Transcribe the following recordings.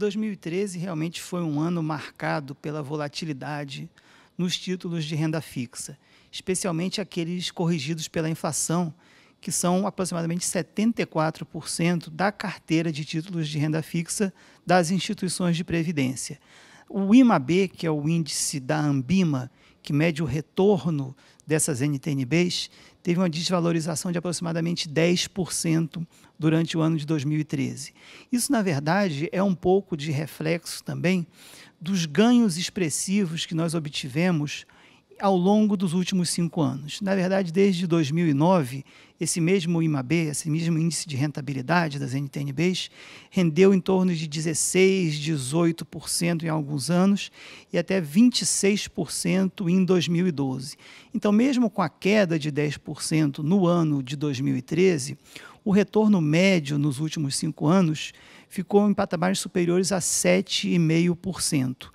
2013 realmente foi um ano marcado pela volatilidade nos títulos de renda fixa, especialmente aqueles corrigidos pela inflação, que são aproximadamente 74% da carteira de títulos de renda fixa das instituições de previdência. O IMAB, que é o índice da Ambima, que mede o retorno dessas NTNBs, teve uma desvalorização de aproximadamente 10% durante o ano de 2013. Isso, na verdade, é um pouco de reflexo também dos ganhos expressivos que nós obtivemos ao longo dos últimos cinco anos. Na verdade, desde 2009, esse mesmo IMAB, esse mesmo índice de rentabilidade das NTNBs, rendeu em torno de 16, 18% em alguns anos e até 26% em 2012. Então, mesmo com a queda de 10% no ano de 2013, o retorno médio nos últimos cinco anos ficou em patamares superiores a 7,5%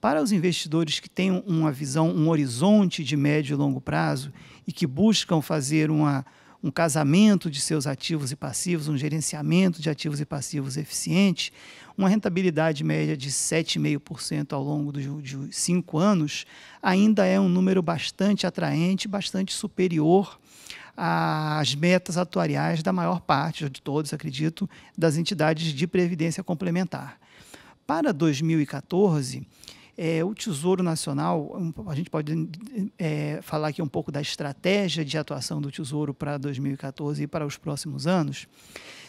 para os investidores que têm uma visão, um horizonte de médio e longo prazo e que buscam fazer uma, um casamento de seus ativos e passivos, um gerenciamento de ativos e passivos eficiente, uma rentabilidade média de 7,5% ao longo de cinco anos ainda é um número bastante atraente, bastante superior às metas atuariais da maior parte, de todos, acredito, das entidades de previdência complementar. Para 2014, é, o Tesouro Nacional, a gente pode é, falar aqui um pouco da estratégia de atuação do Tesouro para 2014 e para os próximos anos,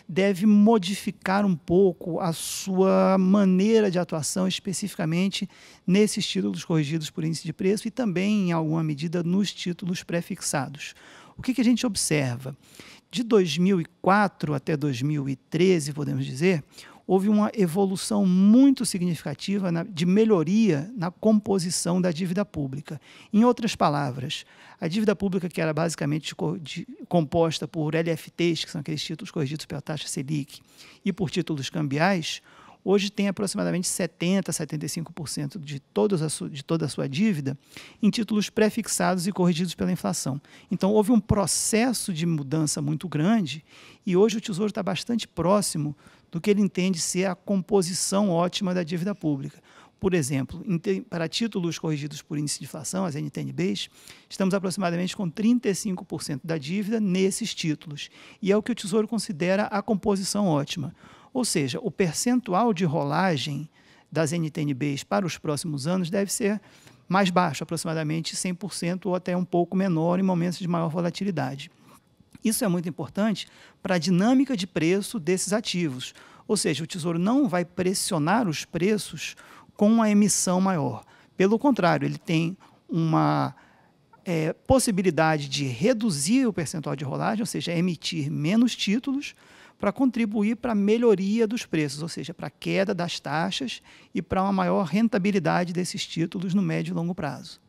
deve modificar um pouco a sua maneira de atuação, especificamente nesses títulos corrigidos por índice de preço e também, em alguma medida, nos títulos prefixados. O que, que a gente observa? De 2004 até 2013, podemos dizer, houve uma evolução muito significativa na, de melhoria na composição da dívida pública. Em outras palavras, a dívida pública, que era basicamente de, composta por LFTs, que são aqueles títulos corrigidos pela taxa Selic, e por títulos cambiais, hoje tem aproximadamente 70%, 75% de, a 75% de toda a sua dívida em títulos prefixados e corrigidos pela inflação. Então, houve um processo de mudança muito grande e hoje o Tesouro está bastante próximo do que ele entende ser a composição ótima da dívida pública. Por exemplo, para títulos corrigidos por índice de inflação, as NTNBs, estamos aproximadamente com 35% da dívida nesses títulos. E é o que o Tesouro considera a composição ótima. Ou seja, o percentual de rolagem das NTNBs para os próximos anos deve ser mais baixo, aproximadamente 100% ou até um pouco menor em momentos de maior volatilidade. Isso é muito importante para a dinâmica de preço desses ativos. Ou seja, o Tesouro não vai pressionar os preços com a emissão maior. Pelo contrário, ele tem uma é, possibilidade de reduzir o percentual de rolagem, ou seja, emitir menos títulos para contribuir para a melhoria dos preços, ou seja, para a queda das taxas e para uma maior rentabilidade desses títulos no médio e longo prazo.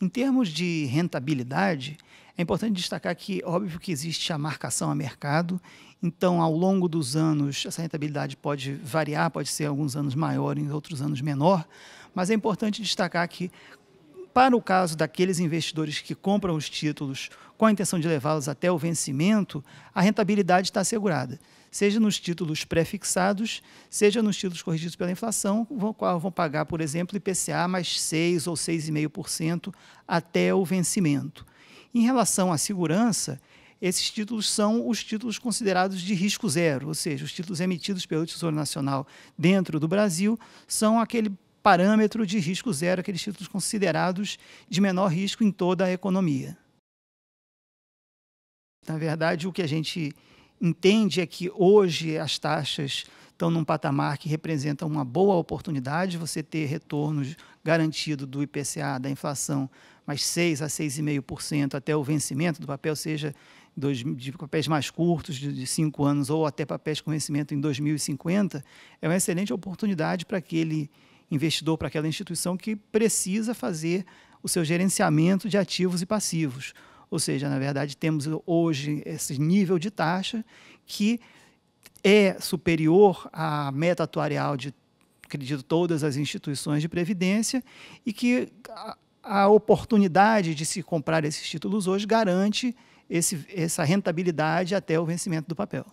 Em termos de rentabilidade, é importante destacar que, óbvio que existe a marcação a mercado, então, ao longo dos anos, essa rentabilidade pode variar, pode ser alguns anos maior, em outros anos menor, mas é importante destacar que, para o caso daqueles investidores que compram os títulos com a intenção de levá-los até o vencimento, a rentabilidade está assegurada seja nos títulos prefixados, seja nos títulos corrigidos pela inflação, vão, vão pagar, por exemplo, IPCA mais 6 ou 6,5% até o vencimento. Em relação à segurança, esses títulos são os títulos considerados de risco zero, ou seja, os títulos emitidos pelo Tesouro Nacional dentro do Brasil são aquele parâmetro de risco zero, aqueles títulos considerados de menor risco em toda a economia. Na verdade, o que a gente entende é que hoje as taxas estão num patamar que representa uma boa oportunidade você ter retornos garantido do IPCA, da inflação, mais 6 a 6,5% até o vencimento do papel, seja dois, de papéis mais curtos, de 5 anos, ou até papéis com vencimento em 2050, é uma excelente oportunidade para aquele investidor, para aquela instituição que precisa fazer o seu gerenciamento de ativos e passivos. Ou seja, na verdade, temos hoje esse nível de taxa que é superior à meta atuarial de, acredito, todas as instituições de previdência e que a, a oportunidade de se comprar esses títulos hoje garante esse, essa rentabilidade até o vencimento do papel.